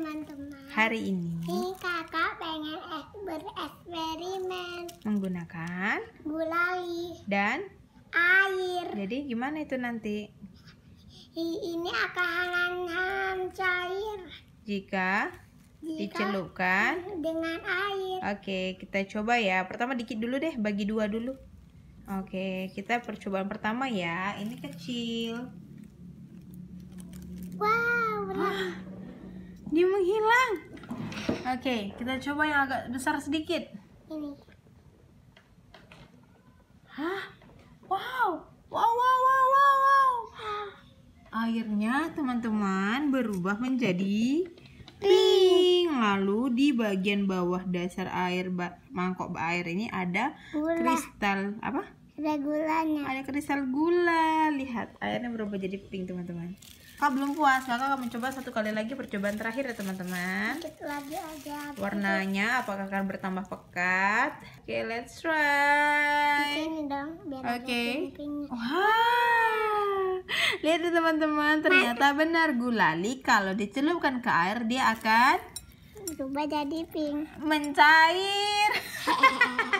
teman-teman. Hari ini, ini kakak pengen bereksperimen menggunakan gulali dan air. Jadi gimana itu nanti? Ini akan cair. Jika, Jika dicelupkan dengan air. Oke, kita coba ya. Pertama dikit dulu deh, bagi dua dulu. Oke, kita percobaan pertama ya. Ini kecil. Wow. Oke, okay, kita coba yang agak besar sedikit. Ini. Hah? Wow. Wow, wow, wow, wow, wow. Airnya teman-teman berubah menjadi pink. Lalu di bagian bawah dasar air mangkok air ini ada Bula. kristal apa? ada ada kristal gula lihat airnya berubah jadi pink teman-teman kak belum puas maka akan mencoba satu kali lagi percobaan terakhir ya teman-teman lagi aja warnanya apakah akan bertambah pekat oke okay, let's try oke okay. wah lihat ya teman-teman ternyata benar gulali kalau dicelupkan ke air dia akan berubah jadi pink mencair